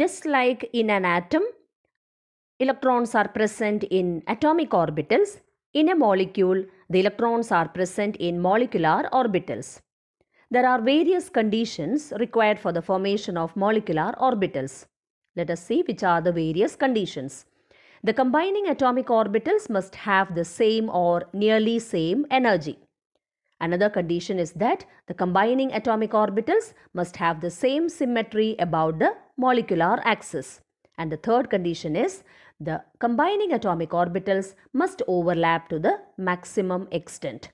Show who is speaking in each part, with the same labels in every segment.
Speaker 1: Just like in an atom, electrons are present in atomic orbitals. In a molecule, the electrons are present in molecular orbitals. There are various conditions required for the formation of molecular orbitals. Let us see which are the various conditions. The combining atomic orbitals must have the same or nearly same energy. Another condition is that the combining atomic orbitals must have the same symmetry about the molecular axis. And the third condition is the combining atomic orbitals must overlap to the maximum extent.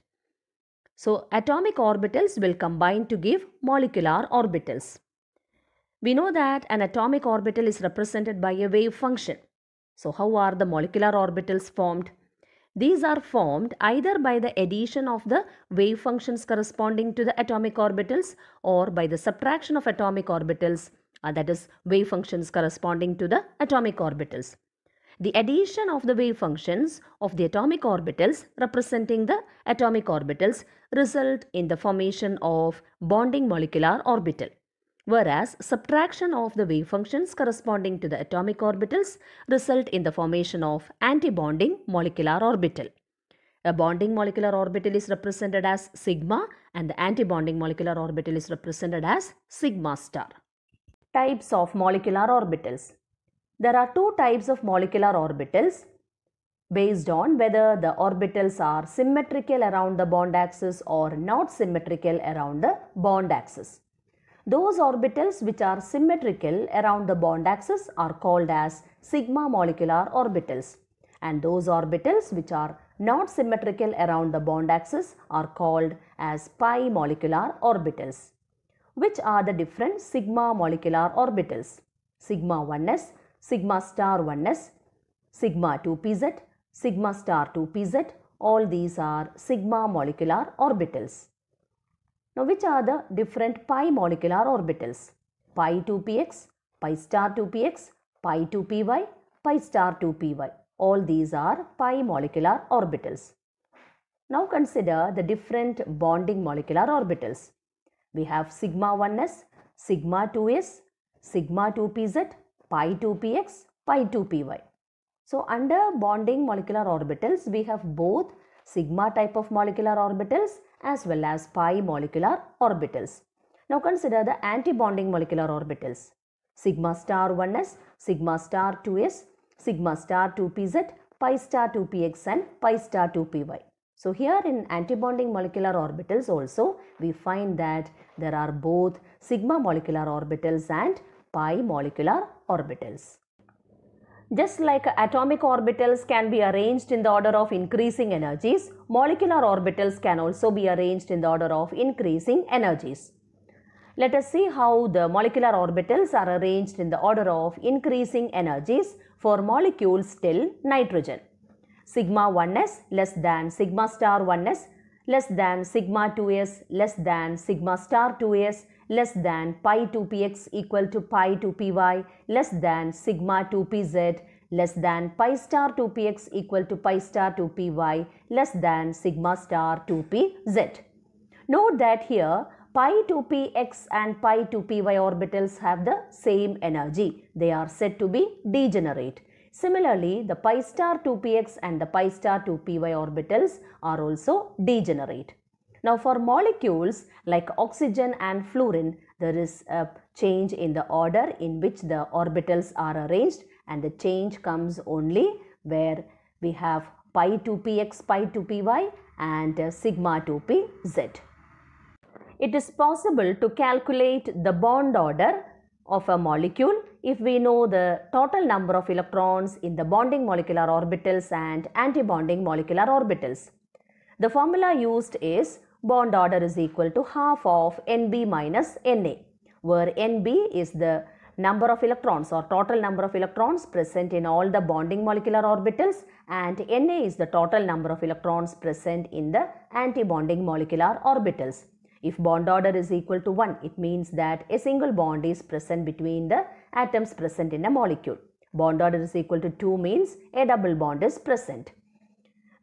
Speaker 1: So atomic orbitals will combine to give molecular orbitals. We know that an atomic orbital is represented by a wave function. So how are the molecular orbitals formed? These are formed either by the addition of the wave functions corresponding to the atomic orbitals or by the subtraction of atomic orbitals uh, that is wave functions corresponding to the atomic orbitals. The addition of the wave functions of the atomic orbitals representing the atomic orbitals result in the formation of bonding molecular orbital whereas subtraction of the wave functions corresponding to the atomic orbitals result in the formation of antibonding molecular orbital. A bonding molecular orbital is represented as sigma and the antibonding molecular orbital is represented as sigma star. Types of molecular orbitals There are two types of molecular orbitals based on whether the orbitals are symmetrical around the bond axis or not symmetrical around the bond axis. Those orbitals which are symmetrical around the bond axis are called as sigma molecular orbitals and those orbitals which are not symmetrical around the bond axis are called as pi molecular orbitals. Which are the different sigma molecular orbitals? Sigma 1s, sigma star 1s, sigma 2pz, sigma star 2pz all these are sigma molecular orbitals. Now which are the different pi molecular orbitals? Pi 2px, pi star 2px, pi 2py, pi star 2py. All these are pi molecular orbitals. Now consider the different bonding molecular orbitals. We have sigma 1s, sigma 2s, sigma 2pz, pi 2px, pi 2py. So under bonding molecular orbitals, we have both sigma type of molecular orbitals as well as pi molecular orbitals. Now consider the antibonding molecular orbitals. Sigma star 1s, sigma star 2s, sigma star 2pz, pi star 2px and pi star 2py. So here in antibonding molecular orbitals also we find that there are both sigma molecular orbitals and pi molecular orbitals. Just like atomic orbitals can be arranged in the order of increasing energies, molecular orbitals can also be arranged in the order of increasing energies. Let us see how the molecular orbitals are arranged in the order of increasing energies for molecules till nitrogen. Sigma 1s less than sigma star 1s less than sigma 2s less than sigma star 2s less than pi 2px equal to pi 2py less than sigma 2pz less than pi star 2px equal to pi star 2py less than sigma star 2pz. Note that here pi 2px and pi 2py orbitals have the same energy. They are said to be degenerate. Similarly, the pi star 2px and the pi star 2py orbitals are also degenerate. Now for molecules like oxygen and fluorine, there is a change in the order in which the orbitals are arranged and the change comes only where we have pi 2px, pi 2py and uh, sigma 2pz. It is possible to calculate the bond order of a molecule if we know the total number of electrons in the bonding molecular orbitals and antibonding molecular orbitals. The formula used is bond order is equal to half of NB minus Na, where NB is the number of electrons or total number of electrons present in all the bonding molecular orbitals and Na is the total number of electrons present in the antibonding molecular orbitals. If bond order is equal to 1, it means that a single bond is present between the atoms present in a molecule. Bond order is equal to 2 means a double bond is present.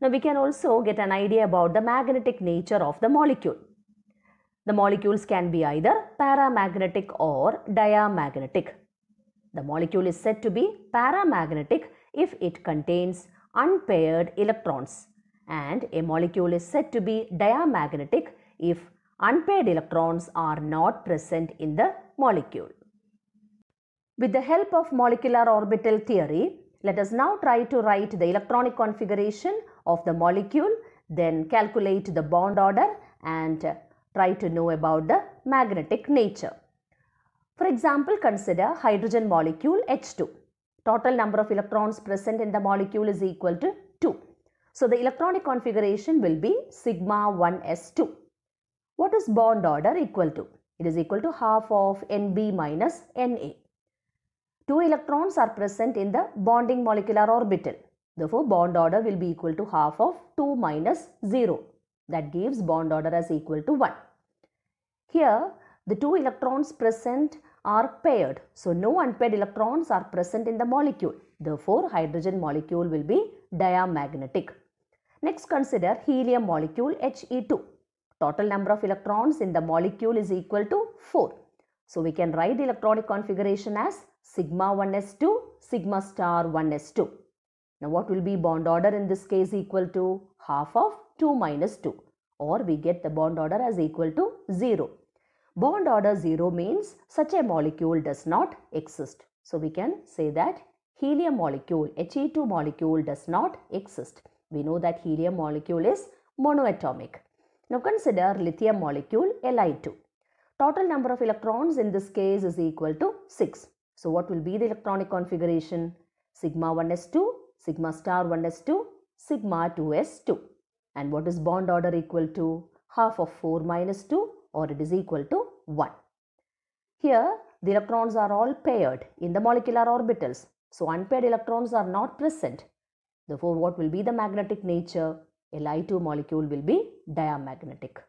Speaker 1: Now we can also get an idea about the magnetic nature of the molecule. The molecules can be either paramagnetic or diamagnetic. The molecule is said to be paramagnetic if it contains unpaired electrons and a molecule is said to be diamagnetic if unpaired electrons are not present in the molecule. With the help of molecular orbital theory, let us now try to write the electronic configuration of the molecule, then calculate the bond order and try to know about the magnetic nature. For example, consider hydrogen molecule H2. Total number of electrons present in the molecule is equal to 2. So, the electronic configuration will be sigma 1s2. What is bond order equal to? It is equal to half of Nb minus Na. Two electrons are present in the bonding molecular orbital. Therefore, bond order will be equal to half of 2 minus 0. That gives bond order as equal to 1. Here, the two electrons present are paired. So, no unpaired electrons are present in the molecule. Therefore, hydrogen molecule will be diamagnetic. Next, consider helium molecule He2. Total number of electrons in the molecule is equal to 4. So, we can write the electronic configuration as sigma 1s2, sigma star 1s2. Now what will be bond order in this case equal to half of 2 minus 2 or we get the bond order as equal to 0. Bond order 0 means such a molecule does not exist. So we can say that helium molecule He2 molecule does not exist. We know that helium molecule is monoatomic. Now consider lithium molecule Li2. Total number of electrons in this case is equal to 6. So what will be the electronic configuration? Sigma 1s2 sigma star 1s2, sigma 2s2. And what is bond order equal to? Half of 4 minus 2 or it is equal to 1. Here the electrons are all paired in the molecular orbitals. So unpaired electrons are not present. Therefore what will be the magnetic nature? Li2 molecule will be diamagnetic.